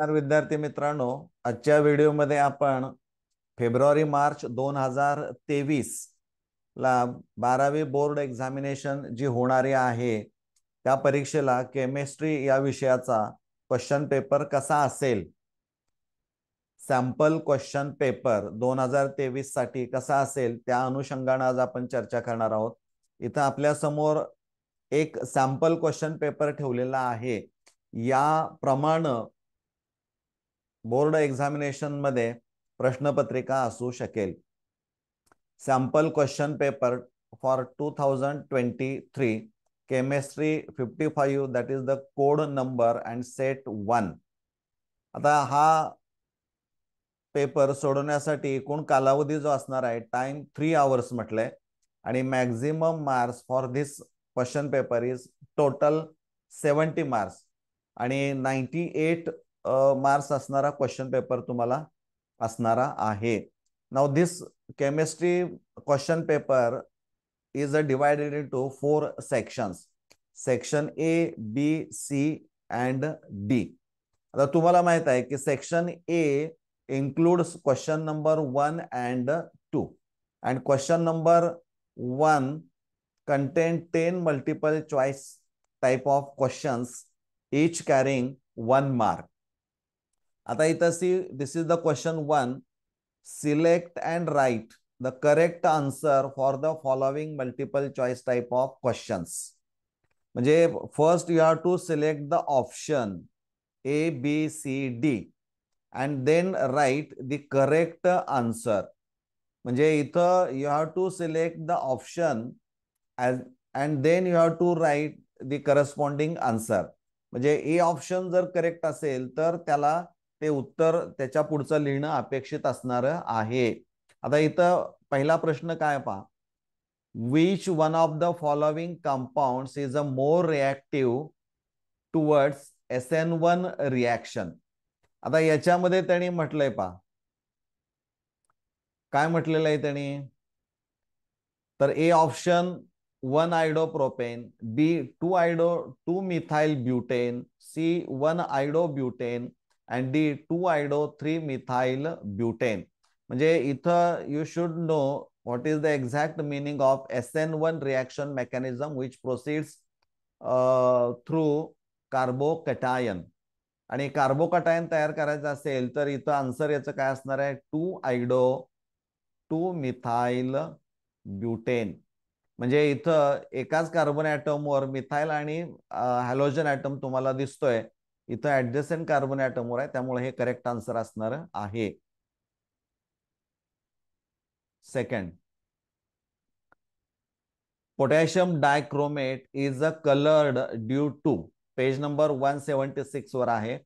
नमस्कार विद्यार्थी मित्रांनो आजच्या व्हिडिओमध्ये आपण फेब्रुवारी मार्च दोन हजार तेवीस ला बारावी बोर्ड एक्झामिनेशन जी होणारी आहे त्या परीक्षेला केमिस्ट्री या विषयाचा क्वेश्चन पेपर कसा असेल सॅम्पल क्वेश्चन पेपर दोन हजार तेवीस साठी कसा असेल त्या अनुषंगाने आज आपण चर्चा करणार आहोत इथं आपल्या समोर एक सॅम्पल क्वेश्चन पेपर ठेवलेला आहे या प्रमाण बोर्ड एक्झामिनेशनमध्ये प्रश्नपत्रिका असू शकेल sample question paper for two thousand twenty three chemistry fifty five that is the code number and set one आता हा पेपर सोडवण्यासाठी एकूण कालावधी जो असणार आहे टाइम थ्री आवर्स म्हटलंय आणि maximum marks for this question paper is total seventy marks आणि नाईन्टी एट मार्क्स असणारा क्वेश्चन पेपर तुम्हाला असणारा आहे नाव this chemistry question paper is a divided to four sections section A B C and D आता तुम्हाला माहित आहे की section A includes question number one and two and question number one contain ten multiple choice type of questions each carrying one mark आता इथं see this is the question one select and write the correct answer for the following multiple choice type of questions म्हणजे first you have to select the option A B C D and then write the correct answer म्हणजे इथं you have to select the option and then you have to write the corresponding answer म्हणजे A option जर correct असेल तर त्याला ते उत्तर त्याच्या पुढचं लिहिणं अपेक्षित असणार आहे आता इथं पहिला प्रश्न काय पहा which one of the following compound is a more reactive towards S N one reaction आता याच्यामध्ये त्यांनी म्हटलंय पा काय म्हटलेलं आहे त्यांनी तर A option one iodo propane B two iodo two methyl butane C one iodo butane and D two iodo three methyl butane म्हणजे इथं you should know what is the exact meaning of S N one reaction mechanism which proceeds through carbocation आणि carbocation तयार करायचं असेल तर इथं answer याचं काय असणार आहे two iodo two methyl butane म्हणजे इथं एकाच कार्बन ॲटमवर मिथाईल आणि हॅलोजन uh, ॲटम तुम्हाला दिसतोय इथं ॲडजसेंट कार्बन ऍटमवर आहे त्यामुळे हे करेक्ट आन्सर असणार आहे second potassium dichromate is a coloured due to page number one seventy six वर आहे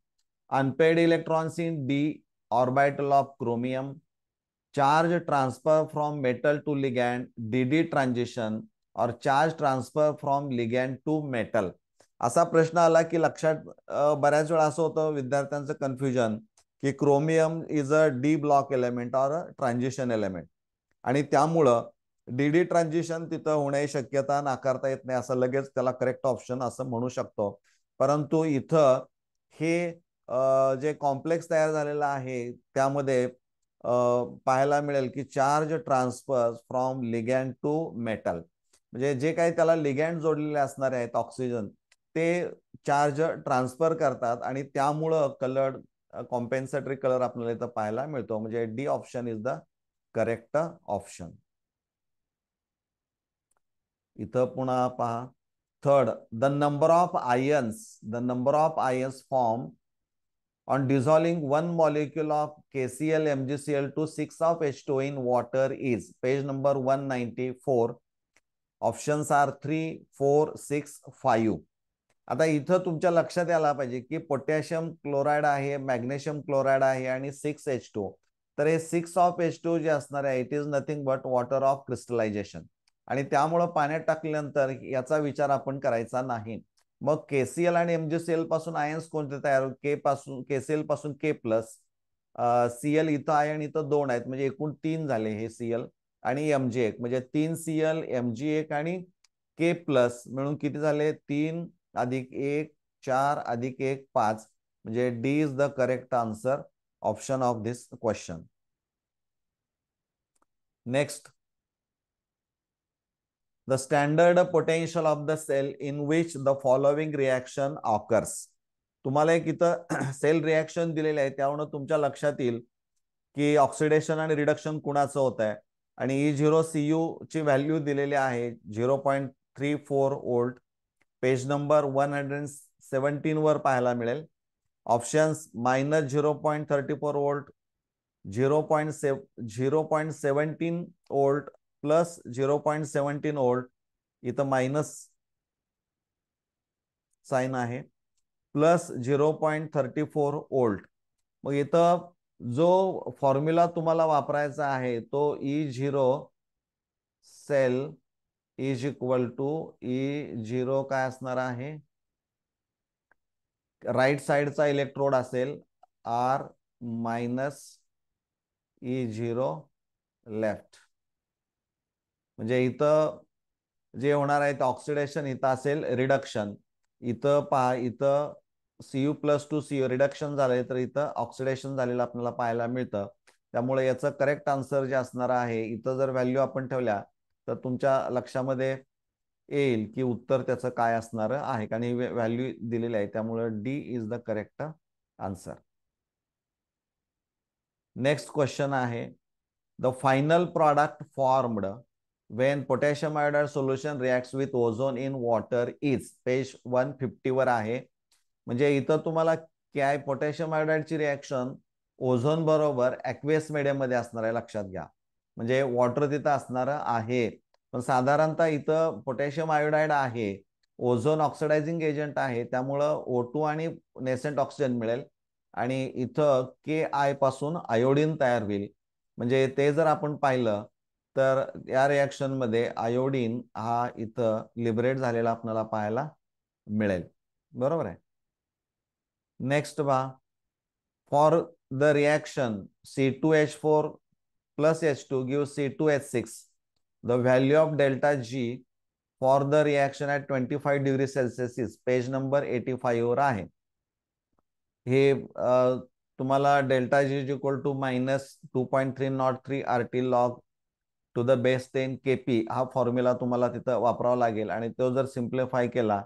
unpaired electrons in D orbital of chromium charge transfer from metal to ligand D D transition और charge transfer from ligand to metal असा प्रश्न आला की लक्षात बऱ्याच वेळा असं होतं विद्यार्थ्यांचं कन्फ्युजन की chromium is a D block element or a transition element आणि त्यामुळं डी डी ट्रान्झिशन तिथं होण्याची शक्यता नाकारता येत नाही असं लगेच त्याला करेक्ट ऑप्शन असं म्हणू शकतो परंतु इथं हे जे कॉम्प्लेक्स तयार झालेलं आहे त्यामध्ये पाहायला मिळेल की charge transfer from ligand to metal म्हणजे जे काही त्याला लिगँड जोडलेले असणारे आहेत ऑक्सिजन ते चार्ज ट्रान्सफर करतात आणि त्यामुळं कलर कॉम्पेन्सेटरी कलर आपल्याला इथं पाहायला मिळतो म्हणजे D option is the correct option इथं पुन्हा पहा third the number of ions the number of ions form on M G C L two six of H two in water is page number one ninety four options are three four six five आता इथं तुमच्या लक्षात यायला पाहिजे की potassium chloride आहे magnesium chloride आहे आणि सिक्स एच टू तर हे सिक्स ऑफ एच टू जे असणार आहे it is nothing but water of crystallisation आणि त्यामुळं पाण्यात टाकल्यानंतर याचा विचार आपण करायचा नाही मग केसीएल आणि एल पासून आयन्स कोणते तयार के पासून केसीएल पासून के प्लस एल इथं आहे आणि इथं दोन आहेत म्हणजे एकूण तीन झाले हे एल आणि एमजी एक म्हणजे तीन सीएल एमजी एक आणि के प्लस मिळून किती झाले तीन अधिक एक चार अधिक एक पाच म्हणजे D is the correct answer option of this question next the standard potential of the cell in which the following reaction occurs तुम्हाला एक इथं सेल रिॲक्शन दिलेले आहे त्यामुळे तुमच्या लक्षात येईल की ऑक्सिडेशन आणि रिडक्शन कुणाचं होत आहे आणि ई झिरो सी यू ची व्हॅल्यू दिलेली आहे zero point three four volt page number one hundred seventeen वर पाहायला मिळेल options minus zero point thirty four volt zero point से zero point seventeen volt plus zero point seventeen volt इथं minus sign आहे plus zero point thirty four volt मग इथं जो formula तुम्हाला वापरायचा आहे तो E zero cell is equal to E zero काय असणार आहे राईट साइडचा इलेक्ट्रोड असेल R minus E zero left म्हणजे इथं जे होणार आहे ते ऑक्सिडेशन इथं असेल रिडक्शन इथं पहा इथं CU plus two CU reduction झाले तर इथं ऑक्सिडेशन झालेलं आपल्याला पाहायला मिळतं त्यामुळे याचं करेक्ट आन्सर जे असणार आहे इथं जर व्हॅल्यू आपण ठेवल्या तर तुमच्या लक्षामध्ये येईल की उत्तर त्याचं काय असणार आहे कारण ही व्हॅल्यू दिलेली आहे त्यामुळे D is the correct answer next question आहे the final product formed when potassium iodide solution react with ozone in water is page one फिफ्टीवर आहे म्हणजे इथं तुम्हाला काय पोटॅशियम ची रिॲक्शन ओझोन बरोबर ऍक्वेस मध्ये असणार आहे लक्षात घ्या म्हणजे वॉटर तिथं असणार आहे पण साधारणतः इथं पोटॅशियम आयोडाइड आहे ओझोन ऑक्सिडायझिंग एजंट आहे त्यामुळं ओ टू आणि नेसेंट ऑक्सिजन मिळेल आणि इथं के आय पासून आयोडीन तयार होईल म्हणजे ते जर आपण पाहिलं तर या रिॲक्शनमध्ये आयोडीन हा इथं लिबरेट झालेला आपल्याला पाहायला मिळेल बरोबर आहे नेक्स्ट बा for the reaction C two H four plus H two give C two H six the value of delta G for the reaction at twenty degree Celsius page number eighty वर आहे हे तुम्हाला delta G is equal to minus two point three nought three R T log to the base ten K P हा formula तुम्हाला तिथं वापरावा लागेल आणि तो जर सिम्प्लिफाय केला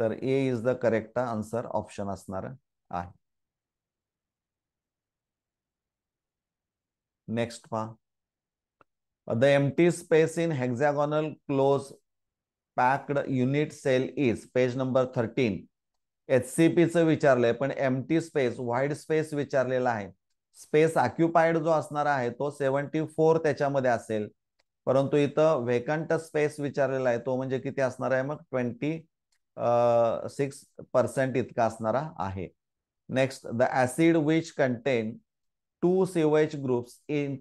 तर A is the correct answer option असणार आहे नेक्स्ट पहा the empty space in hexagonal close packed unit cell is page number thirteen H C पीचं विचारलंय पण एमटी स्पेस वाईड स्पेस विचारलेला आहे स्पेस ऑक्युपाइड जो असणार आहे तो सेवन्टी फोर त्याच्यामध्ये असेल परंतु इथं व्हेकंट स्पेस विचारलेला आहे तो म्हणजे किती असणार आहे मग ट्वेंटी सिक्स पर्सेंट इतका असणारा आहे next the acid which contain two sewage groups in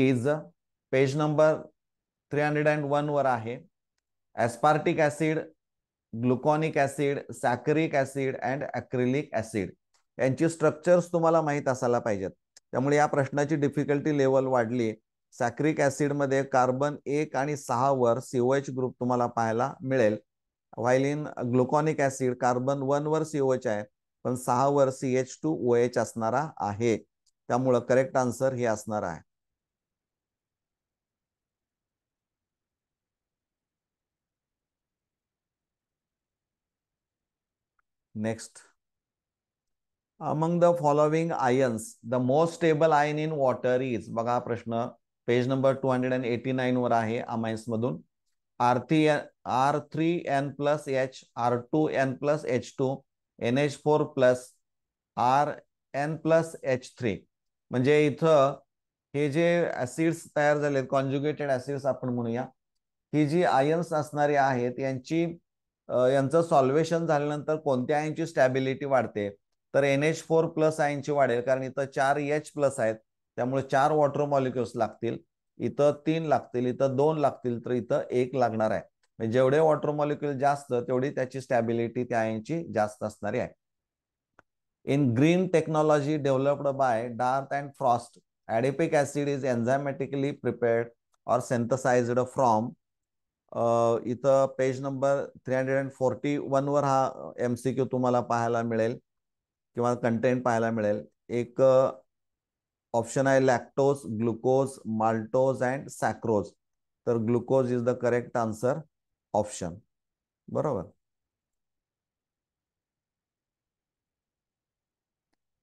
is page number three hundred and one वर आहे aspartic acid gluconic acid saccharic acid and acrylic acid यांची स्ट्रक्चर्स तुम्हाला माहित असायला पाहिजेत त्यामुळे या प्रश्नाची डिफिकल्टी लेवल वाढली सॅक्रिक ऍसिडमध्ये कार्बन एक आणि सहा वर सीओएच ग्रुप तुम्हाला पाहायला मिळेल व्हायलिन ग्लुकॉनिक ऍसिड कार्बन वन वर सीओएच आहे पण वर C H two O H असणारा आहे त्यामुळं करेक्ट आन्सर हे असणार आहे next among the following ions the most stable ion in water is बघा प्रश्न page number two hundred and eighty nine वर आहे अमाइन्स मधून R R three N plus H R two N plus H two N H four plus R N plus H three म्हणजे इथं हे जे acids तयार झालेत कॉन्ज्युगेटेड ऍसिड्स आपण म्हणूया ही जी आयन्स असणारी आहेत यांची यांचं सॉल्वेशन झाल्यानंतर कोणत्या आयनची स्टॅबिलिटी वाढते तर एन एच फोर प्लस आयनची वाढेल कारण इथं चार एच प्लस आहेत त्यामुळे चार वॉटर मॉलिक्युल्स लागतील इथं तीन लागतील इथं दोन लागतील तर इथं एक लागणार आहे जेवढे वॉटर मॉलिक्युल जास्त तेवढी त्याची स्टॅबिलिटी त्या जास्त असणारी आहे in green technology developed by Dark and Frost adipic acid is enzymatically prepared or synthesised from इथं page number three hundred and forty वनवर हा एम सी क्यू तुम्हाला पाहायला मिळेल किंवा कंटेंट पाहायला मिळेल एक ऑप्शन uh, आहे lactose glucose maltose and sucrose तर glucose is the correct answer option बरोबर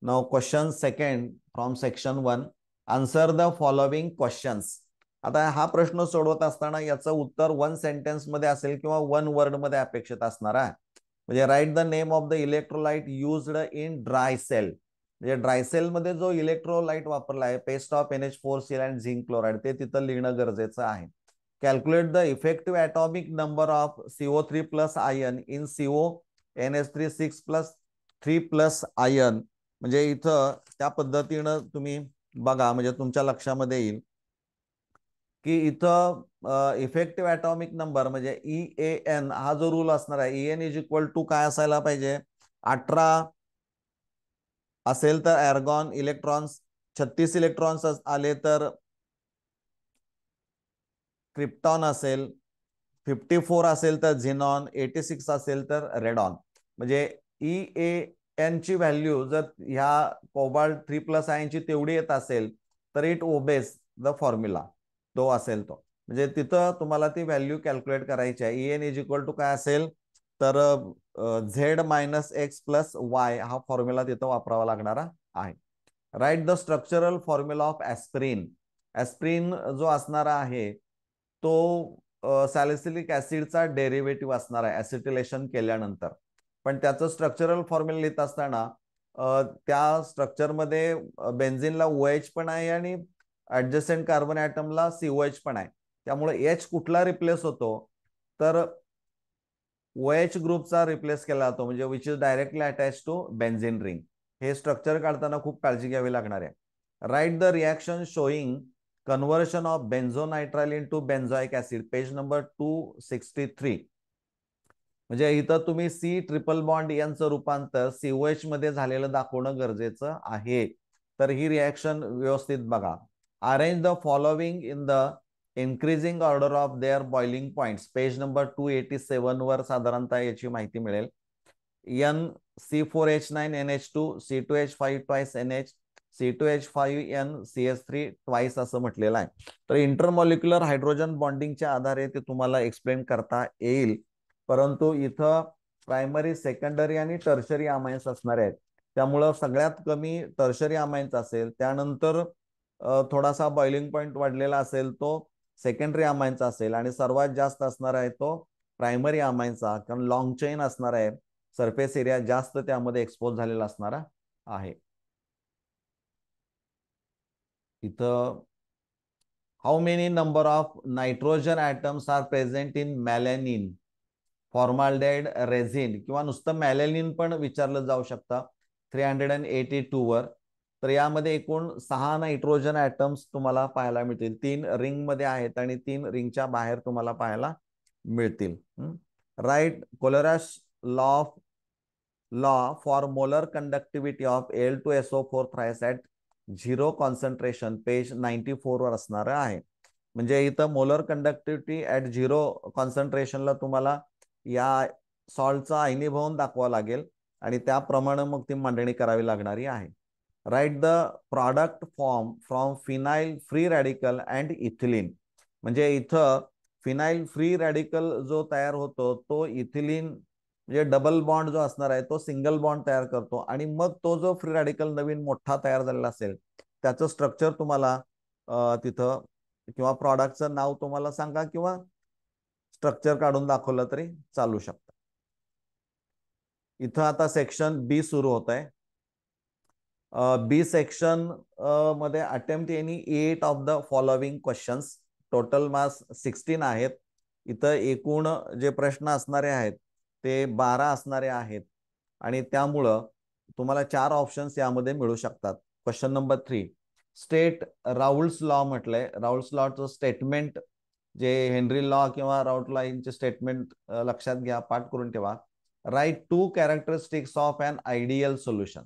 नाव question second from section one answer the following questions आता हा प्रश्न सोडवत असताना याचं उत्तर वन सेंटेन्स मध्ये असेल किंवा वन वर्ड मध्ये अपेक्षित असणार आहे म्हणजे right the name of the electrolyte used in dry cell म्हणजे ड्राय सेल मध्ये जो इलेक्ट्रोलाइट वापरला आहे paste of N H four Cl and zinc chloride ते तिथं लिहिणं गरजेचं आहे Calculate number of CO three plus CO3 in CO N CO NH3 6 plus 3 plus ion म्हणजे इथं त्या पद्धतीनं तुम्ही बघा म्हणजे तुमच्या लक्षामध्ये येईल की इथं इफेक्टिव्ह ॲटॉमिक नंबर म्हणजे ई ए एन हा जो रूल असणार आहे E N is equal to काय असायला पाहिजे अठरा असेल तर ऍरगॉन इलेक्ट्रॉन्स छत्तीस इलेक्ट्रॉन्स आले तर क्रिप्टॉन असेल फिफ्टी फोर असेल तर झिनॉन एटी सिक्स असेल तर रेडॉन म्हणजे ई ए ची व्हॅल्यू जर ह्या कोबाल्ट थ्री प्लस ची तेवढी येत असेल तर इट ओबेस द फॉर्म्युला तो असेल तो म्हणजे तिथं तुम्हाला ती व्हॅल्यू कॅल्क्युलेट करायची आहे E N is equal to काय असेल तर Z minus X plus Y हा फॉर्म्युला तिथं वापरावा लागणारा आहे right the structural formula of aspirin aspirin जो असणारा आहे तो सॅलिसिलिक ऍसिडचा डेरिव्हेटिव्ह असणार आहे ऍसिटिलेशन केल्यानंतर पण त्याचं स्ट्रक्चरल फॉर्म्युला लिहित असताना त्या स्ट्रक्चरमध्ये बेन्झिनला ओ एच पण आहे आणि ऍडजस्टेंट कार्बन ऍटमला ओ एच पण आहे त्यामुळे एच कुठला रिप्लेस होतो तर ओ एच ग्रुपचा रिप्लेस केला जातो म्हणजे which is directly attach to benzene ring हे स्ट्रक्चर काढताना खूप काळजी घ्यावी लागणार आहे right the reaction showing of conversion into benzoenitrile acid page number two sixty three म्हणजे इथं तुम्ही सी ट्रिपल बॉन्ड यांचं रूपांतर सीओएच मध्ये झालेलं दाखवणं गरजेचं आहे तर ही रिॲक्शन व्यवस्थित बघा arrange the following in the increasing order of their boiling point page number two eighty seven वर साधारणतः याची माहिती मिळेल N C four H nine N H two C two H five twice N H C two H five N C S three twice असं म्हटलेलं आहे तर intermolecular hydrogen बॉन्डिंगच्या आधारे ते तुम्हाला एक्सप्लेन करता येईल परंतु इथं प्रायमरी सेकंडरी आणि टर्शरी अमायन्स असणार आहेत त्यामुळं सगळ्यात कमी टर्शरी अमायन्स असेल त्यानंतर थोडासा बॉइलिंग पॉईंट वाढलेला असेल तो सेकंडरी अमायन्स असेल आणि सर्वात जास्त असणार आहे तो प्रायमरी अमायन्सचा कारण लॉंग चेन असणार आहे सरफेस एरिया जास्त त्यामध्ये एक्सपोज झालेला असणारा आहे इथं how many number of nitrogen atoms are present in melamine formaldehyde resin किंवा नुसतं मॅलेनिन पण विचारलं जाऊ शकता थ्री हंड्रेड अँड एटी वर तर यामध्ये एकूण सहा नायट्रोजन ऍटम्स तुम्हाला पाहायला मिळतील तीन रिंगमध्ये आहेत आणि तीन रिंगच्या बाहेर तुम्हाला पाहायला मिळतील right Kohlrausch law of law for molar conductivity of L two SO four थ्रायसॅट झिरो कॉन्सन्ट्रेशन पेज नाईन्टी फोरवर असणार आहे म्हणजे इथं मोलर कंडक्टिव्हिटी ॲट झिरो कॉन्सन्ट्रेशनला तुम्हाला या सॉल्टचा आयनीभवन दाखवा लागेल आणि त्याप्रमाणे मग ती मांडणी करावी लागणारी आहे right the product form from phenyl free radical and ethylene म्हणजे इथं फिनाईल फ्री रॅडिकल जो तयार होतो तो इथिलीन म्हणजे डबल बॉन्ड जो असणार आहे तो सिंगल बॉन्ड तयार करतो आणि मग तो जो फ्री रॅडिकल नवीन मोठा तयार झालेला असेल त्याचं स्ट्रक्चर तुम्हाला तिथं किंवा प्रॉडक्टचं नाव तुम्हाला सांगा किंवा स्ट्रक्चर काढून दाखवलं तरी चालू शकता इथं आता सेक्शन बी सुरू होत आहे बी सेक्शन मध्ये attempt any eight of the following questions total marks sixteen आहेत इथं एकूण जे प्रश्न असणारे आहेत ते बारा असणारे आहेत आणि त्यामुळं तुम्हाला चार ऑप्शन्स यामध्ये मिळू शकतात question number three state Raoult's law म्हटलंय राऊल्स लॉचं स्टेटमेंट जे हेनरी लॉ किंवा राऊट लॉ यांचे स्टेटमेंट लक्षात घ्या पाठ करून ठेवा right two characteristics of an ideal solution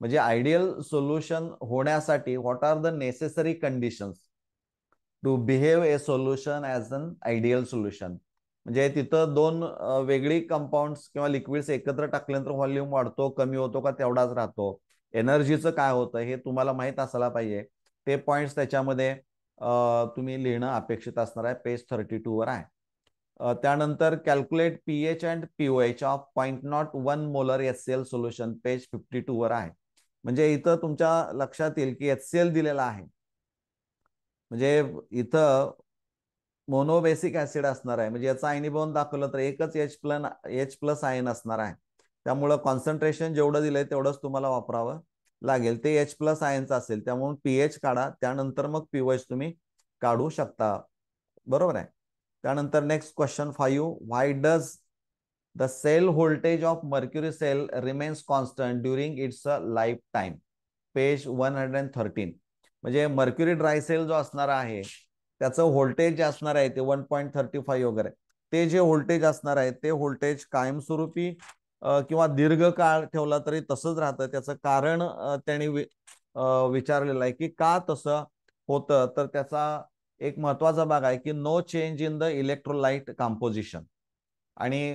म्हणजे आयडियल सोल्युशन होण्यासाठी what are the necessary conditions to behave a solution as an ideal solution म्हणजे तिथं दोन वेगळी कंपाऊंड किंवा लिक्विड्स एकत्र टाकल्यानंतर व्हॉल्यूम वाढतो कमी होतो का तेवढाच राहतो एनर्जीचं काय होतं हे तुम्हाला माहीत असायला पाहिजे ते पॉईंट्स त्याच्यामध्ये तुम्ही लिहिणं अपेक्षित असणार आहे पेज थर्टी वर आहे त्यानंतर calculate P H and PO H of point nought one molar S C L solution page fifty two वर आहे म्हणजे इथं तुमच्या लक्षात येईल की एच सी एल दिलेला आहे म्हणजे इथं मोनोबेसिक ऍसिड असणार आहे म्हणजे याचा आयनिबॉन दाखवलं तर एकच H plus H plus ion असणार आहे त्यामुळं कॉन्सन्ट्रेशन जेवढं दिलंय तेवढंच तुम्हाला वापरावं लागेल ते एच प्लस आयनचं असेल त्यामुळे पीएच काढा त्यानंतर मग पीएच तुम्ही काढू शकता बरोबर आहे त्यानंतर next question five why does the cell voltage of mercury cell remains constant during its a life time page one hundred and thirteen म्हणजे मर्क्युरी ड्राय सेल जो असणार आहे त्याचं व्होल्टेज जे असणार आहे ते वन पॉईंट थर्टी फाईव्ह वगैरे ते जे व्होल्टेज असणार आहे ते व्होल्टेज कायमस्वरूपी किंवा दीर्घकाळ ठेवला तरी तसंच राहतं त्याचं कारण त्यांनी विचारलेलं आहे की का तसं होतं तर त्याचा एक महत्वाचा भाग आहे की no change in the electrolyte composition आणि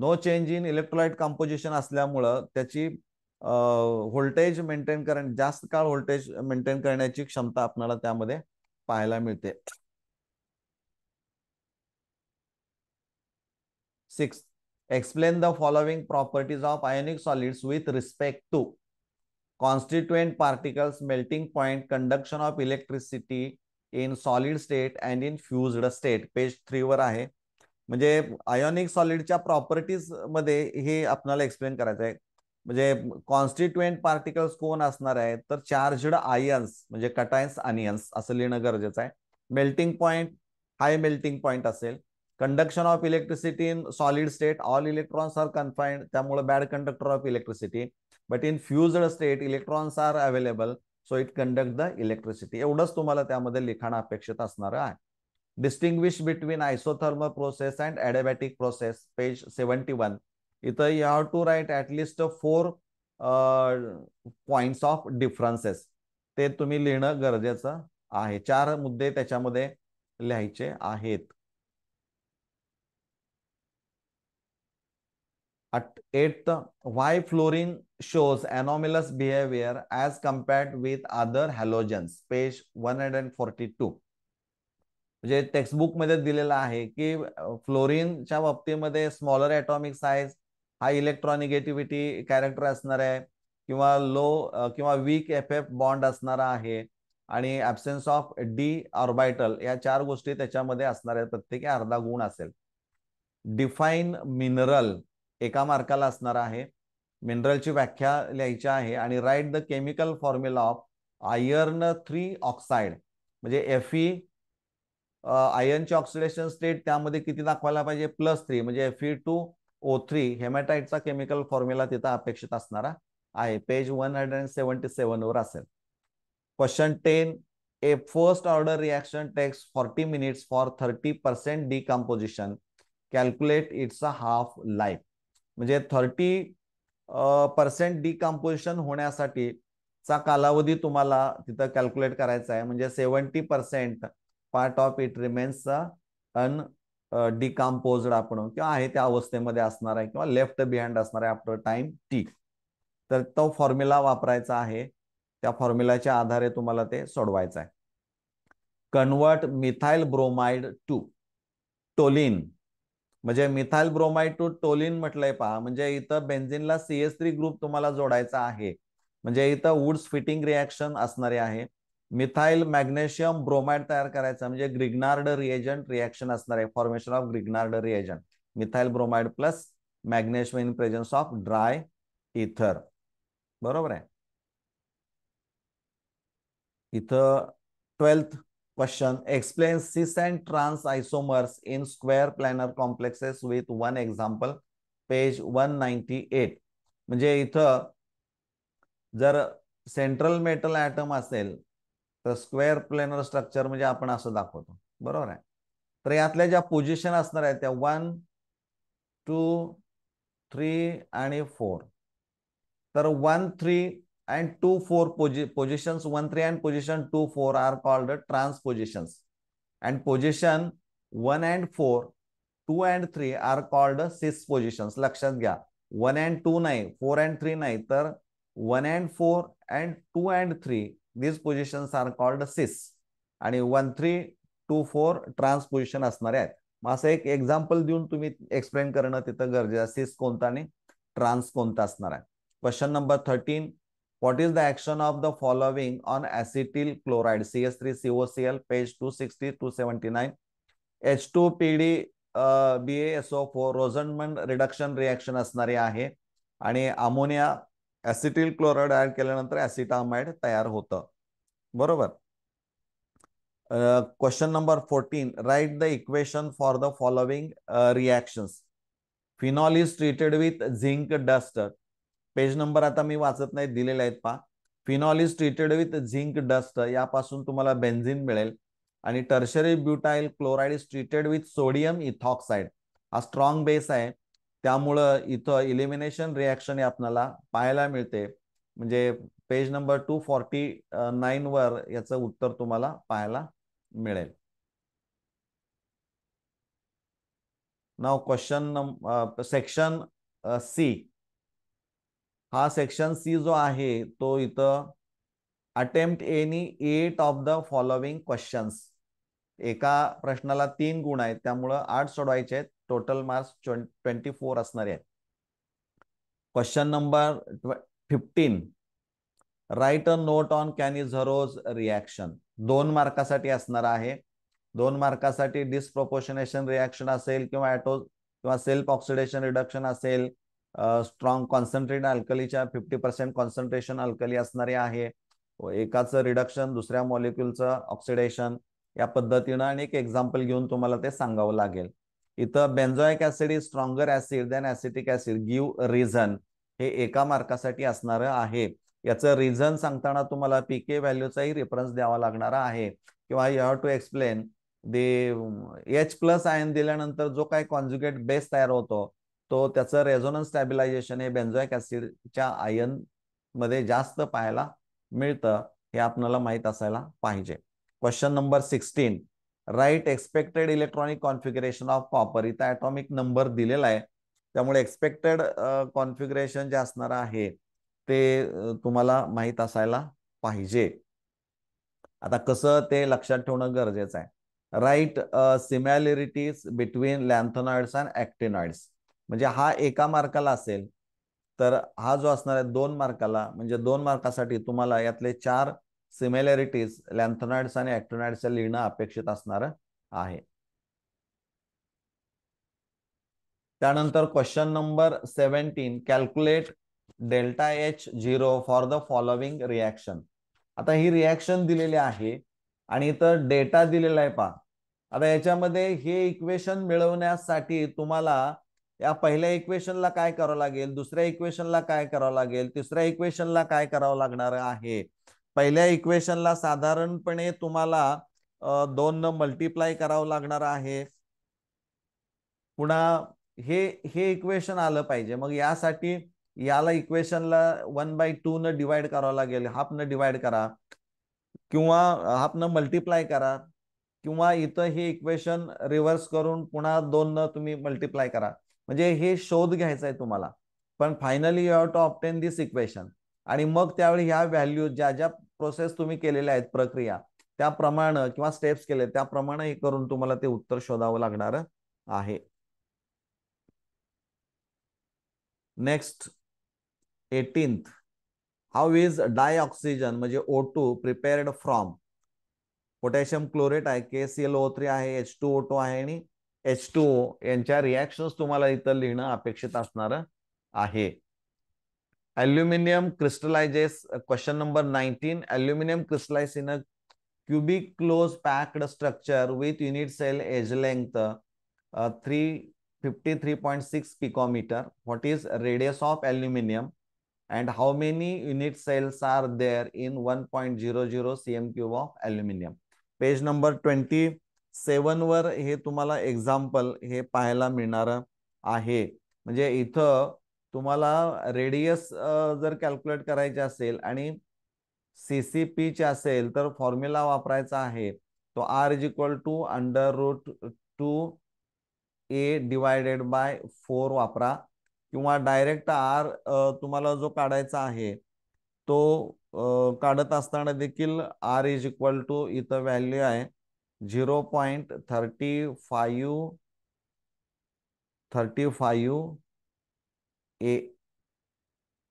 no change in electrolyte composition असल्यामुळं त्याची व्होल्टेज मेंटेन करण्या जास्त काळ व्होल्टेज मेंटेन करण्याची क्षमता आपल्याला त्यामध्ये पाहायला मिळते six explain the following properties of ionic solids with respect to constituent particles melting point conduction of electricity in solid state and in fused state page three वर आहे म्हणजे आयोनिक सॉलिडच्या प्रॉपर्टीज मध्ये हे आपल्याला एक्सप्लेन करायचं आहे म्हणजे कॉन्स्टिट्युएंट पार्टिकल्स कोण असणार आहे तर चार्जड आयन्स म्हणजे कटायन्स अनियन्स असं लिहिणं गरजेचं आहे melting point high melting point असेल conduction of electricity in solid state all electrons are confined त्यामुळे bad conductor of electricity but in fused state electrons are available so it conduct the electricity एवढंच तुम्हाला त्यामध्ये लिखाण अपेक्षित असणार आहे distinguish between isothermal process and adiabatic process page seventy one इथं you have to write list four points of differences ते तुम्ही लिहिणं गरजेचं आहे चार मुद्दे त्याच्यामध्ये लिहायचे आहेत eight Y fluorine shows anomalous behaviour as compared with other halogens page one hundred forty two म्हणजे टेक्स्टबुक मध्ये दिलेलं आहे की फ्लोरिनच्या बाबतीमध्ये smaller atomic size high electronegativity character असणार आहे किंवा लो किंवा वीक एफ एफ बॉन्ड असणारा आहे आणि ऍबसेन्स ऑफ डी ऑर्बायटल या चार गोष्टी त्याच्यामध्ये असणार आहेत प्रत्येकी अर्धा गुण असेल डिफाईन मिनरल एका मार्काला असणार आहे मिनरलची व्याख्या लिहायची आहे आणि write the chemical formula of iron three oxide म्हणजे एफ ई आयर्नची ऑक्सिडेशन स्टेट त्यामध्ये किती दाखवायला पाहिजे प्लस थ्री म्हणजे F E two O three हेमॅटाईटचा केमिकल फॉर्म्युला तिथं अपेक्षित असणारा आहे page one hundred and seventy वर असेल question ten a first order reaction takes forty minutes for thirty percent decomposition calculate its a half life म्हणजे thirty percent decomposition होण्यासाठी चा कालावधी तुम्हाला तिथं कॅल्क्युलेट करायचा आहे म्हणजे seventy percent part of it remains undecomposed आपण किंवा आहे त्या अवस्थेमध्ये असणार आहे किंवा लेफ्ट बिहाइंड असणार आहे आफ्टर टाइम टी तर तो फॉर्म्युला वापरायचा आहे त्या फॉर्म्युलाच्या आधारे तुम्हाला ते सोडवायचं आहे convert methyl bromide to toluene म्हणजे मिथाईल ब्रोमाइड टू टोलिन म्हटलंय पहा म्हणजे इथं बेन्झिनला सीएस थ्री ग्रुप तुम्हाला जोडायचा आहे म्हणजे इथं वुड्स फिटिंग रिॲक्शन असणारे आहे मिथाईल मॅग्नेशियम ब्रोमाइड तयार करायचं म्हणजे ग्रिग्नार्ड रिएजंट रिॲक्शन असणार आहे formation of Grignard reagent methyl bromide plus magnesium in presence of dry ether बरोबर आहे इथं twelfth question explain cis and trans isomers in square planar complexes with one example page one ninety eight म्हणजे इथं जर central metal item असेल तर square planar structure म्हणजे आपण असं दाखवतो बरोबर आहे तर यातल्या ज्या पोझिशन असणार आहेत त्या वन टू थ्री आणि फोर तर one three and two four पोजि positions one three and position two four are called trans positions and position one and four two and three are called सिक्स positions लक्षात घ्या one and two नाही four and three नाही तर one and four and two and three these positions are called cis आणि one three two four trans position असणारे आहेत मग असं एक एक्झाम्पल देऊन तुम्ही एक्सप्लेन करणं तिथं गरजेचं सिस कोणता आणि ट्रान्स कोणता असणार आहे question number thirteen what is the action of the following on acetyl chloride C S three C L page two sixty two seventy nine H two P D B S O four Rosenmund reduction reaction असणारे आहे आणि ammonia ऍसिटिल chloride add केल्यानंतर ऍसिटामाइड तयार होतं बरोबर question number fourteen write the equation for the following reaction phenol is treated with zinc dust page number आता मी वाचत नाही दिलेले आहेत पा phenol is treated with zinc dust यापासून तुम्हाला बेन्झिन मिळेल आणि tertiary butyl chloride is treated with sodium ethoxide हा स्ट्रॉंग बेस आहे त्यामुळं इथं इलिमिनेशन रिॲक्शन हे आपल्याला पाहायला मिळते म्हणजे page number two forty nine वर याचं उत्तर तुम्हाला पाहायला मिळेल नाव क्वेश्चन सेक्शन सी हा सेक्शन सी जो आहे तो इथं attempt any eight of the following questions एका प्रश्नाला तीन गुण आहेत त्यामुळं आठ सोडवायचे आहेत टोटल मार्क्स ट्वेंटी फोर असणारे आहेत question number fifteen write a note on Cannizzaro's reaction दोन मार्कासाठी असणार आहे दोन मार्कासाठी डिस्प्रोपोशनेशन रिॲक्शन असेल किंवा ॲटो किंवा सेल्फ ऑक्सिडेशन रिडक्शन असेल स्ट्रॉंग कॉन्सन्ट्रेट अल्कलीच्या फिफ्टी पर्सेंट कॉन्सन्ट्रेशन अल्कली असणारे आहे एकाचं रिडक्शन दुसऱ्या मॉलिक्युलचं ऑक्सिडेशन या पद्धतीनं आणि एक एक्झाम्पल घेऊन तुम्हाला ते सांगावं लागेल इथं benzoic acid is stronger acid than acetic acid give reason हे एका मार्कासाठी असणारं आहे याचं रिझन सांगताना तुम्हाला पी के व्हॅल्यूचाही रेफरन्स द्यावा लागणार आहे किंवा you have to explain the H plus ion दिल्यानंतर जो काय कॉन्ज्युगेट बेस तयार होतो तो त्याचं रेझोनन्स स्टॅबिलायझेशन हे बेन्झॉइक ऍसिडच्या आयन मध्ये जास्त पाहायला मिळतं हे आपल्याला माहीत असायला पाहिजे question number sixteen write expected electronic configuration of copper इथं ऍटॉमिक नंबर दिलेला आहे त्यामुळे एक्सपेक्टेड कॉन्फिगरेशन जे असणार आहे ते तुम्हाला माहीत असायला पाहिजे आता कसं ते लक्षात ठेवणं गरजेचं आहे write similarities between lanthanoids and actinoids म्हणजे हा एका मार्काला असेल तर हा जो असणार आहे दोन मार्काला म्हणजे दोन मार्कासाठी तुम्हाला यातले चार सिमिलॅरिटीज लॅन्थनाइड्स आणि ऍक्टोनाइड्स लिहिणं अपेक्षित असणार आहे त्यानंतर question number seventeen calculate delta H zero for the following reaction आता ही रिॲक्शन दिलेली आहे आणि इथं डेटा दिलेला आहे पा आता याच्यामध्ये हे इक्वेशन मिळवण्यासाठी तुम्हाला या पहिल्या इक्वेशनला काय करावं लागेल दुसऱ्या इक्वेशनला काय करावं लागेल तिसऱ्या इक्वेशनला काय करावं लागणार आहे पहिल्या इक्वेशनला साधारणपणे तुम्हाला दोन न मल्टिप्लाय करावं लागणार आहे पुन्हा हे हे इक्वेशन आलं पाहिजे मग यासाठी याला इक्वेशनला वन बाय टू न डिवाइड करावं लागेल हाफ न डिवाइड करा किंवा हाफ न मल्टिप्लाय करा किंवा इथं हे इक्वेशन रिव्हर्स करून पुन्हा दोन न तुम्ही मल्टिप्लाय करा म्हणजे हे शोध घ्यायचा आहे तुम्हाला पण finally you have to obtain this equation आणि मग त्यावेळी ह्या व्हॅल्यू ज्या ज्या प्रोसेस तुम्ही केलेल्या आहेत प्रक्रिया त्याप्रमाणे किंवा स्टेप्स केले त्याप्रमाणे हे करून तुम्हाला ते उत्तर शोधावं लागणार आहे next eighteenth how is dioxygen म्हणजे O two prepared from potassium chlorate आहे K C L O three आहे एच टू ओ टू आहे आणि एच टू ओ यांच्या रिॲक्शन तुम्हाला इथं लिहिणं अपेक्षित असणार आहे aluminium crystallises question number nineteen aluminium crystallise in a cubic close packed structure with unit cell edge length three point six picometre what is radius of aluminium and how many unit cells are there in one point zero zero C M cube of aluminium page number twenty seven वर हे तुम्हाला example हे पाहायला मिळणार आहे म्हणजे इथं तुम्हाला रेडियस जर कॅल्क्युलेट करायचे असेल आणि सी सी पीचे असेल तर फॉर्म्युला वापरायचा आहे तो r is equal to under root two a divided by four वापरा किंवा डायरेक्ट आर तुम्हाला जो काढायचा आहे तो काढत असताना देखील आर इज इक्वल टू इथं व्हॅल्यू आहे zero point thirty five thirty five a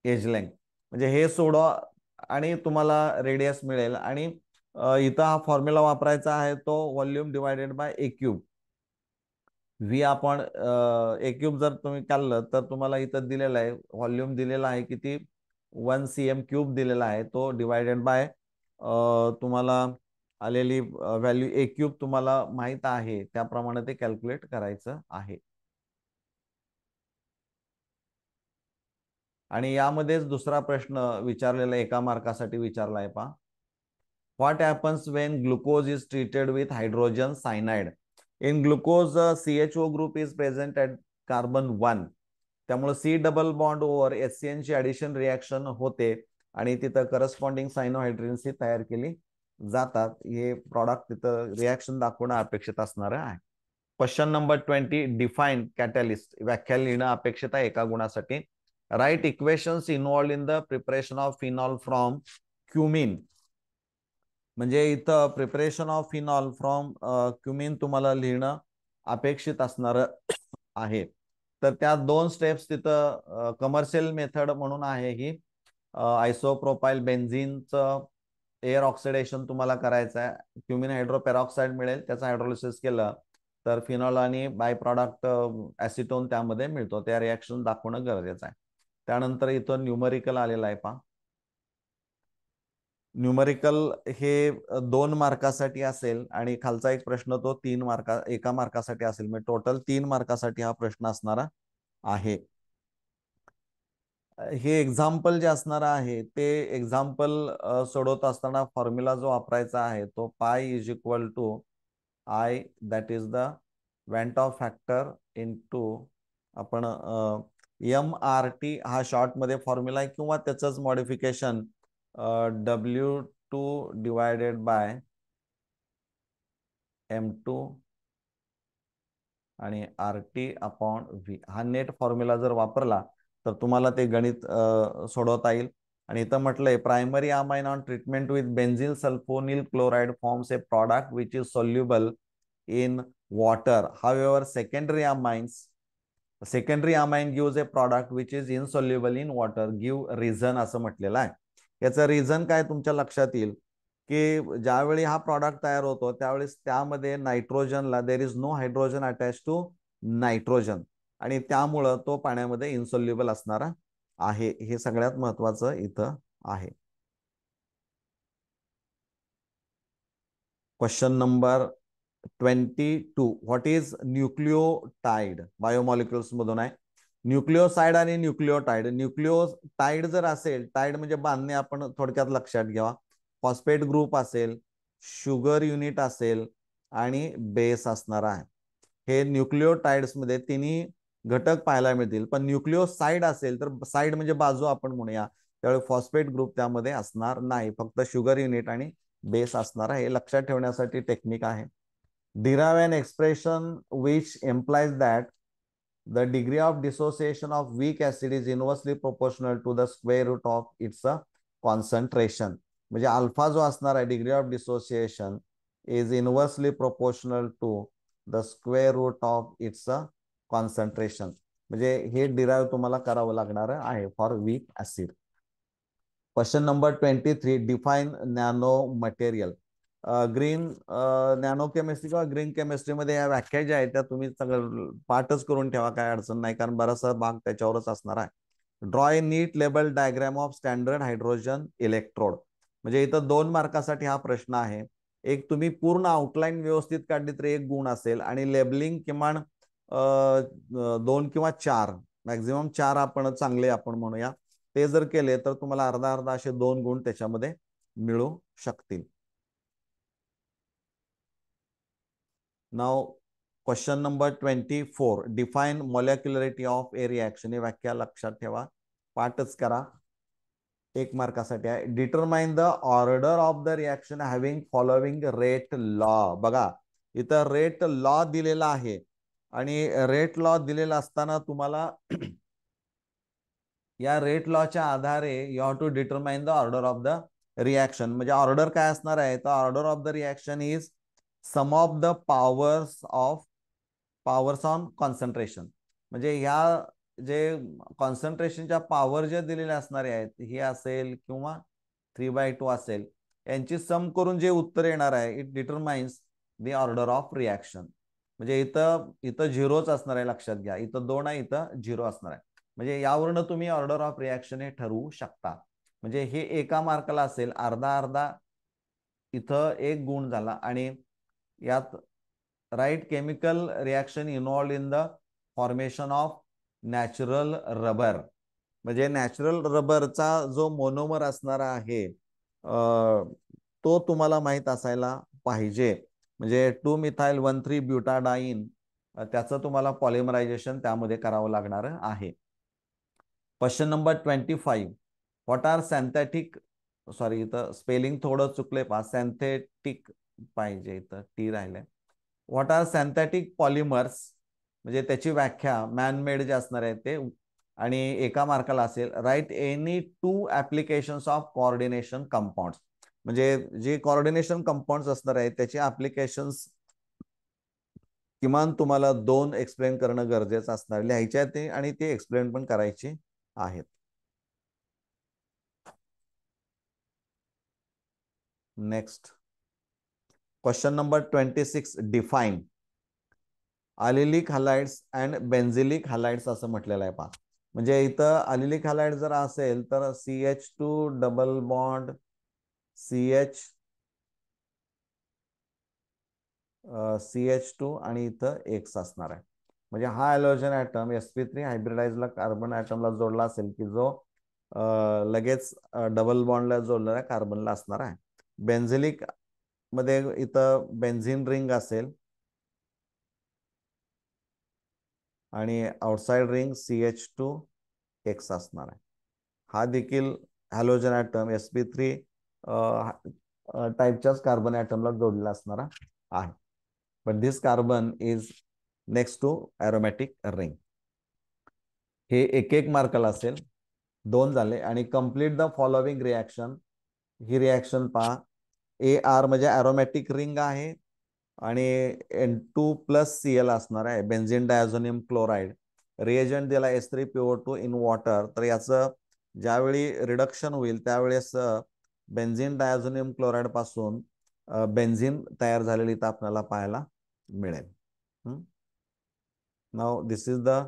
edge length म्हणजे हे सोडवा आणि तुम्हाला रेडियस मिळेल आणि इथं हा फॉर्म्युला वापरायचा आहे तो volume divided by a cube V आपण ए क्यूब जर तुम्ही काढलं तर तुम्हाला इथं दिलेलं आहे व्हॉल्युम दिलेला आहे किती वन सी एम क्यूब दिलेला आहे तो डिवायडेड बाय तुम्हाला आलेली व्हॅल्यू ए क्यूब तुम्हाला माहीत आहे त्याप्रमाणे ते कॅल्क्युलेट करायचं आहे आणि यामध्येच दुसरा प्रश्न विचारलेला एका मार्कासाठी विचारलाय पा what happens when glucose is treated with hydrogen cyanide in glucose C H O group is present at carbon one त्यामुळे C double bond over S C एनची ॲडिशन रिॲक्शन होते आणि तिथं करस्पॉन्डिंग सायनोहायड्रेन्स ही तयार केली जातात हे प्रॉडक्ट तिथं रिॲक्शन दाखवणं अपेक्षित असणार आहे question number twenty define catalyst व्याख्या लिहिणं अपेक्षित आहे एका गुणासाठी write equations involved in the preparation of phenol from cumin म्हणजे इथं preparation of phenol from cumene तुम्हाला लिहिणं अपेक्षित असणार आहे तर त्या दोन स्टेप्स तिथं कमर्शियल मेथड म्हणून आहे ही आयसोप्रोपाईल बेन्झिनचं एअर ऑक्सिडेशन तुम्हाला करायचं आहे क्युमिन हायड्रोपेरॉक्साईड मिळेल त्याचं हायड्रोलिसिस केलं तर फिनॉल आणि बाय प्रॉडक्ट ऍसिटोन त्यामध्ये मिळतो त्या रिॲक्शन दाखवणं गरजेचं आहे त्यानंतर इथं न्यूमरिकल आलेलं आहे पा न्यूमरिकल हे दोन मार्कासाठी असेल आणि खालचा एक प्रश्न तो तीन मार्का एका मार्कासाठी असेल म्हणजे टोटल तीन मार्कासाठी हा प्रश्न असणारा आहे हे एक्झाम्पल जे असणार आहे ते एक्झाम्पल सोडवत असताना फॉर्म्युला जो वापरायचा आहे तो pi is equal to i that is the van't Hoff factor into आपण एम आर टी हा शॉर्टमध्ये फॉर्म्युला किंवा त्याचंच modification W two divided by M two आणि आर टी अपॉन व्ही हा नेट फॉर्म्युला जर वापरला तर तुम्हाला ते गणित सोडवता येईल आणि इथं म्हटलंय primary amine on treatment with benzene sulphonyl chloride forms a product which is soluble in water however secondary amines secondary amine give a product which is insoluble in water give reason असं म्हटलेलं आहे याचं reason काय तुमच्या लक्षात येईल की ज्यावेळी हा प्रॉडक्ट तयार होतो त्यावेळेस त्यामध्ये नायट्रोजनला there is no hydrogen attach to nitrogen आणि त्यामुळं तो पाण्यामध्ये इन्सॉल्युबल असणारा आहे हे सगळ्यात महत्वाचं इथं आहे question number two what is nucleotide biomolecules मधून आहे न्यूक्लिओसाइड आणि न्यूक्लिओटाइड न्यूक्लिओटाईड जर असेल टाईड म्हणजे बांधणे आपण थोडक्यात लक्षात घ्यावा फॉस्फेट ग्रुप असेल शुगर युनिट असेल आणि बेस असणार आहे हे न्यूक्लिओटाइड्स मध्ये तिन्ही घटक पाहायला मिळतील पण न्यूक्लिओसाइड असेल तर साइड म्हणजे बाजू आपण म्हणूया त्यावेळी फॉस्फेट ग्रुप त्यामध्ये असणार नाही फक्त शुगर युनिट आणि बेस असणार आहे हे लक्षात ठेवण्यासाठी टेक्निक आहे derive an expression which implies that the degree of dissociation of weak acid is inversely proportional to the square root of its concentration म्हणजे अल्फा जो असणार आहे degree of dissociation is inversely proportional to the square root of its concentration म्हणजे हे derive तुम्हाला करावं लागणार आहे for weak acid question number twenty three define nano material green nano chemistry किंवा ग्रीन केमिस्ट्रीमध्ये या व्याख्या ज्या आहेत त्या तुम्ही सगळं पाठच करून ठेवा काय अडचण नाही कारण बराचसा भाग त्याच्यावरच असणार आहे draw a neat label diagram of standard hydrogen electrode म्हणजे इथं दोन मार्कासाठी हा प्रश्न आहे एक तुम्ही पूर्ण आउटलाईन व्यवस्थित काढली तरी एक गुण असेल आणि लेबलिंग किमान दोन किंवा चार मॅक्झिमम चार आपण चांगले आपण म्हणूया ते जर केले तर तुम्हाला अर्धा अर्धा असे दोन गुण त्याच्यामध्ये मिळू शकतील नाव question number 24. Four molecularity of a reaction ही व्याख्या लक्षात ठेवा पाठच करा एक मार्कासाठी आहे determine the order of the reaction having following rate law बघा इथं रेट लॉ दिलेला आहे आणि रेट लॉ दिलेला असताना तुम्हाला या रेट लॉ च्या आधारे you have to determine the order of the reaction म्हणजे ऑर्डर काय असणार आहे तर order of the reaction is sum of the powers of powers on concentration म्हणजे ह्या जे कॉन्सन्ट्रेशनच्या पॉवर ज्या दिलेल्या असणारे आहेत हे असेल किंवा थ्री बाय टू असेल यांची सम करून जे उत्तर येणार आहे it determines the order of reaction म्हणजे इथं इथं झिरोच असणार आहे लक्षात घ्या इथं दोन आहे इथं झिरो असणार आहे म्हणजे यावरनं तुम्ही ऑर्डर ऑफ रिॲक्शन हे ठरवू शकता म्हणजे हे एका मार्काला असेल अर्धा अर्धा इथं एक गुण झाला आणि यात write chemical reaction involved in the formation of natural rubber म्हणजे नॅचरल रबरचा जो मोनोमर असणारा आहे तो तुम्हाला माहीत असायला पाहिजे म्हणजे two methyl one three butadiene त्याचं तुम्हाला पॉलिमरायझेशन त्यामध्ये करावं लागणार आहे question number twenty five what are synthetic sorry इथं स्पेलिंग थोडं चुकले पा सॅन्थेटिक पाहिजे इथं टी राहिलंय व्हॉट आर सेंथेटिक पॉलिमर्स म्हणजे त्याची व्याख्या मॅनमेड जे असणार आहे ते आणि एका मार्काला असेल write any two applications of coordination compound म्हणजे जे कॉर्डिनेशन कंपाऊंड असणार आहेत त्याचे ऍप्लिकेशन्स किमान तुम्हाला दोन एक्सप्लेन करणं गरजेचं असणार लिहायचे ते आणि ते एक्सप्लेन पण करायचे आहेत next question number twenty six define allylic halides and benzylic halides असं म्हटलेलं आहे पहा म्हणजे इथं आलिलिक हालाइड जर असेल तर C H two double bond C H C H two आणि इथं एक्स असणार आहे म्हणजे हा halogen atom S P three हायब्रिडाईजला कार्बन ॲटमला जोडला असेल की जो लगेच डबल बॉन्डला जोडलेला कार्बनला असणार आहे बेन्झिलिक मध्ये इथं बेन्झिन रिंग असेल आणि outside ring C H two X असणार आहे हा देखील halogen atom S P three टाईपच्याच कार्बन ॲटमला जोडलेला असणारा आहे but this carbon is next to aromatic ring हे एक एक मार्काला असेल दोन झाले आणि कम्प्लीट द फॉलोविंग रिॲक्शन ही रिॲक्शन पहा ए आर म्हणजे ॲरोमॅटिक रिंग आहे आणि N two plus C L असणार आहे बेन्झिन डायझोनियम क्लोराईड रिएजंट दिला S three O two in water तर याचं ज्यावेळी रिडक्शन होईल त्यावेळेस बेन्झिन डायझोनियम क्लोराईडपासून बेन्झिन तयार झालेली तर आपल्याला पाहायला मिळेल नाव this is the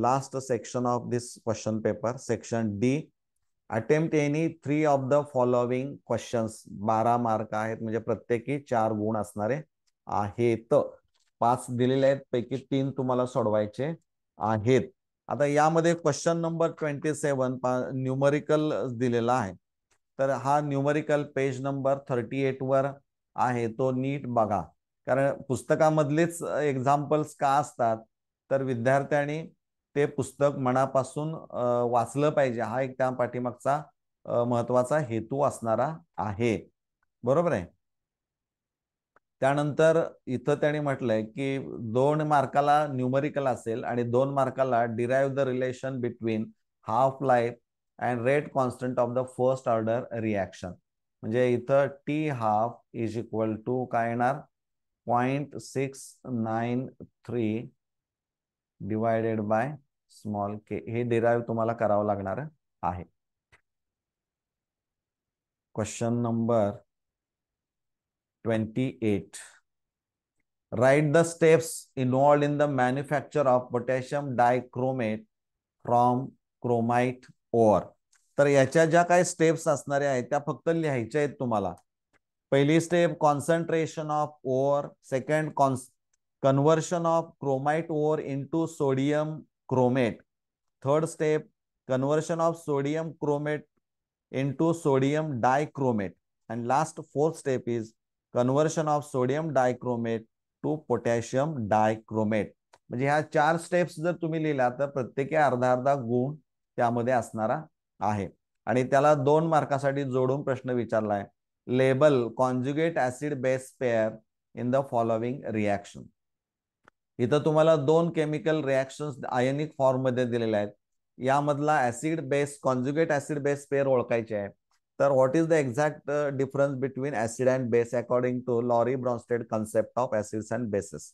last section of this question paper section D attempt any three of the following questions बारा मार्क आहेत म्हणजे प्रत्येकी चार गुण असणारे आहेत पाच दिलेले आहेत पैकी तीन तुम्हाला सोडवायचे आहेत आता यामध्ये question number twenty seven numerical दिलेला आहे तर हा numerical page number thirty eight वर आहे तो नीट बघा कारण पुस्तकामधलेच एक्झाम्पल्स का असतात तर विद्यार्थ्यांनी ते पुस्तक मनापासून वाचलं पाहिजे हा एक त्या पाठीमागचा महत्वाचा हेतू असणारा आहे बरोबर आहे त्यानंतर इथं त्यांनी म्हटलंय की दोन मार्काला न्यूमरिकल असेल आणि दोन मार्काला derive the relation between half life and rate constant of the first order reaction म्हणजे इथं T half is equal to काय येणार point six nine three divided by small K हे डिराईव्ह तुम्हाला करावं लागणार आहे question number twenty eight write the steps involved in the manufacture of potassium dichromate from chromite ore तर याच्या ज्या काही स्टेप्स असणाऱ्या आहेत त्या फक्त लिहायच्या आहेत तुम्हाला पहिली step concentration of ore second cons conversion of chromite ore into sodium chromate third step conversion of sodium chromate to sodium dichromate and last fourth step is conversion of sodium dichromate to potassium dichromate म्हणजे ह्या चार steps जर तुम्ही लिहिल्या तर प्रत्येकी अर्धा अर्धा गुण त्यामध्ये असणारा आहे आणि त्याला दोन मार्कासाठी जोडून प्रश्न विचारलाय label conjugate acid base pair in the following reaction इथं तुम्हाला दोन केमिकल रिॲक्शन्स आयनिक फॉर्ममध्ये दिलेल्या आहेत यामधला acid base conjugate acid base pair ओळखायचे आहे तर what is the exact difference between acid and base according to Lowry Bronsted concept of acids and bases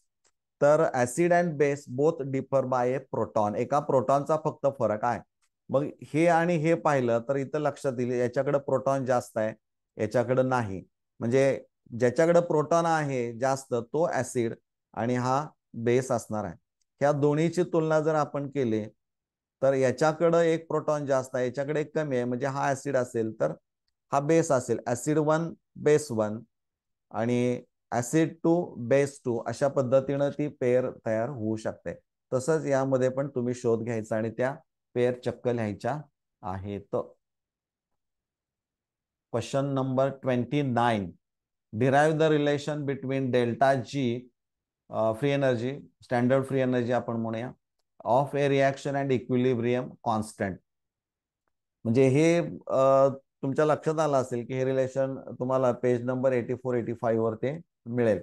तर acid and base both differ by a proton एका प्रोटॉनचा फक्त फरक आहे मग हे आणि हे पाहिलं तर इथं लक्षात येईल याच्याकडे प्रोटॉन जास्त आहे याच्याकडे नाही म्हणजे ज्याच्याकडे प्रोटॉन आहे जास्त तो ऍसिड आणि हा बेस असणार आहे ह्या दोन्हीची तुलना जर आपण केली तर याच्याकडं एक प्रोटॉन जास्त आहे याच्याकडे एक कमी आहे म्हणजे हा ऍसिड असेल तर हा बेस असेल ऍसिड वन बेस वन आणि ऍसिड टू बेस टू अशा पद्धतीनं ती पेअर तयार होऊ शकते तसंच यामध्ये पण तुम्ही शोध घ्यायचा आणि त्या पेअर चक्क लिहायच्या आहेत question number twenty nine derive the relation between delta G free energy standard free energy आपण म्हणूया of a reaction and equilibrium constant म्हणजे हे तुमच्या लक्षात आलं असेल की हे रिलेशन तुम्हाला page number eighty four eighty फाईव्हवर ते मिळेल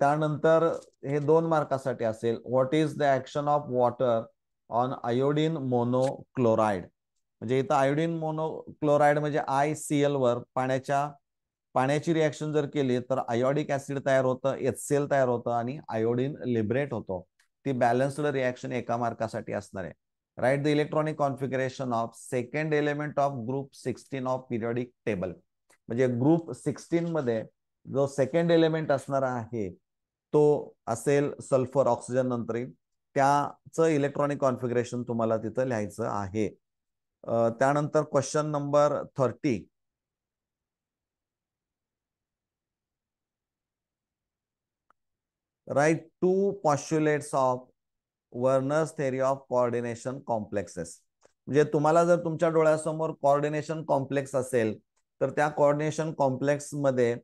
त्यानंतर हे दोन मार्कासाठी असेल what is the action of water on iodine monochloride म्हणजे इथं आयोडीन मोनोक्लोराईड म्हणजे आय सी वर पाण्याच्या पाण्याची रिॲक्शन जर केली तर आयोडिक ऍसिड तयार होतं एचसीएल तयार होतं आणि आयोडिन लिबरेट होतो ती बॅलन्स्ड रिॲक्शन एका मार्कासाठी असणार आहे right the electronic configuration of second element of group sixteen of periodic table म्हणजे ग्रुप सिक्स्टीन मध्ये जो सेकंड एलिमेंट असणार आहे तो असेल सल्फर ऑक्सिजन नंतर त्याचं इलेक्ट्रॉनिक कॉन्फिगरेशन तुम्हाला तिथं लिहायचं आहे त्यानंतर question number thirty write two postulates of Werner's theory of coordination complexes. म्हणजे तुम्हाला जर तुमच्या डोळ्यासमोर कॉर्डिनेशन कॉम्प्लेक्स असेल तर त्या कॉर्डिनेशन कॉम्प्लेक्समध्ये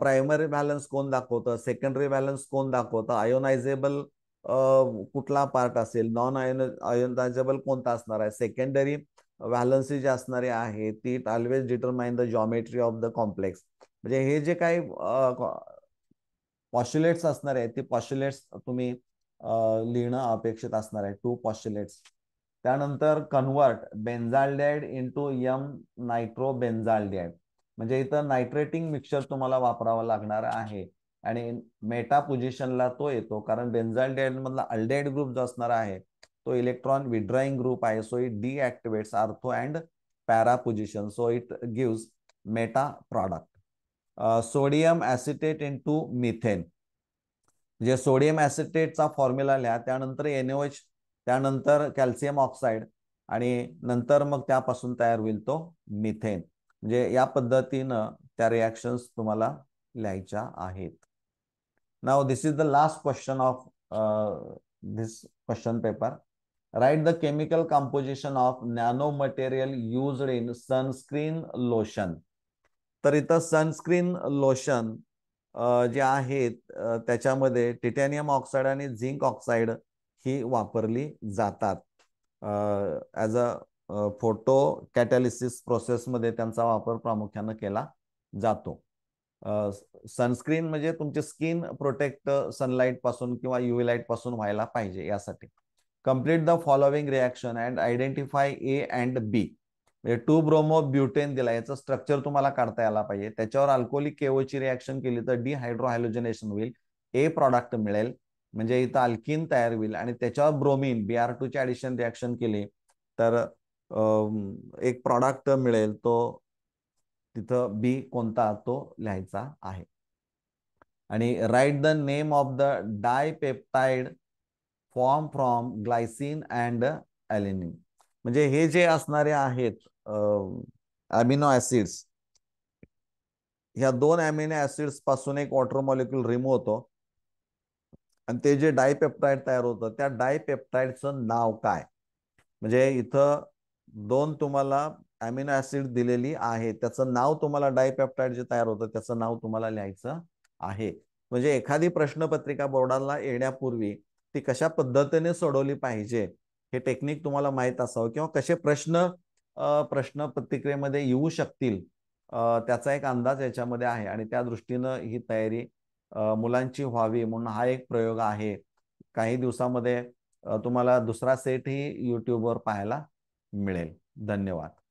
प्रायमरी बॅलन्स कोण दाखवतं सेकंडरी बॅलन्स कोण दाखवतं आयोनायझेबल कुठला पार्ट असेल नॉन आयोन आयोनायझेबल कोणता असणार आहे सेकंडरी व्हॅलन्सी जी असणारी आहे ती always determine the geometry of the complex म्हणजे हे जे काही पॉस्ट्युलेट्स असणार आहेत ते पॉस्ट्युलेट्स तुम्ही लिहिणं अपेक्षित असणार आहे टू पॉस्ट्युलेट्स त्यानंतर convert benzaldehyde into m nitro benzaldehyde म्हणजे इथं नायट्रेटिंग मिक्सर तुम्हाला वापरावा लागणार आहे आणि मेटा पोझिशनला तो येतो कारण बेन्झाल्डेड मधला अल्डेड ग्रुप जो असणार आहे तो इलेक्ट्रॉन विड्रॉइंग ग्रुप आहे so it de ortho and para position so it gives meta product sodium acetate in to methane जे म्हणजे सोडियम ऍसिटेटचा फॉर्म्युला लिहा त्यानंतर एनओएच त्यानंतर कॅल्शियम ऑक्साइड आणि नंतर मग त्यापासून तयार होईल तो मिथेन म्हणजे या पद्धतीनं त्या रिॲक्शन्स तुम्हाला लिहायच्या आहेत नाव this is the last question of this question paper write the chemical composition of nano material used in sunscreen lotion तर इथं सनस्क्रीन लोशन जे आहेत त्याच्यामध्ये टिटॅनियम ऑक्साईड आणि झिंक ऑक्साईड ही वापरली जातात ॲज अ फोटो कॅटॅलिसिस प्रोसेसमध्ये त्यांचा वापर प्रामुख्यानं केला जातो सनस्क्रीन म्हणजे तुमचे स्किन प्रोटेक्ट सनलाईट पासून किंवा युव्ही लाईट पासून व्हायला पाहिजे यासाठी complete the following reaction and identify A and B म्हणजे टू ब्रोमो ब्युटेन दिला याचं स्ट्रक्चर तुम्हाला काढता यायला पाहिजे त्याच्यावर अल्कोहोलिक केओची रिॲक्शन केली तर डिहायड्रोहायलोजनेशन होईल ए प्रॉडक्ट मिळेल म्हणजे इथं अल्किन तयार होईल आणि त्याच्यावर ब्रोमिन बी आर टूचे ॲडिशन रिॲक्शन केली तर एक प्रॉडक्ट मिळेल तो तिथं बी कोणता तो लिहायचा आहे आणि write the name of the dipeptide form from glycine and alanine म्हणजे हे जे असणारे आहेत अमिनो ऍसिड्स ह्या दोन अमिनो ऍसिड्स पासून एक वॉटर मॉलिक्युल रिमूव्ह होतो आणि ते जे डायपेप्टाईड तयार होतं त्या डायपेप्टाइडचं नाव काय म्हणजे इथं दोन तुम्हाला अमिनो ऍसिड दिलेली आहे त्याचं नाव तुम्हाला डायपेप्टाईड जे तयार होतं त्याचं नाव तुम्हाला लिहायचं आहे म्हणजे एखादी प्रश्नपत्रिका बोर्डाला येण्यापूर्वी ती कशा पद्धतीने सोडवली पाहिजे हे टेक्निक तुम्हाला माहीत असावं किंवा कसे प्रश्न प्रश्न प्रतिक्रियेमध्ये येऊ शकतील त्याचा एक अंदाज याच्यामध्ये आहे आणि त्या दृष्टीनं ही तयारी मुलांची व्हावी म्हणून हा एक प्रयोग आहे काही दिवसामध्ये तुम्हाला दुसरा सेट सेटही यूट्यूबवर पाहायला मिळेल धन्यवाद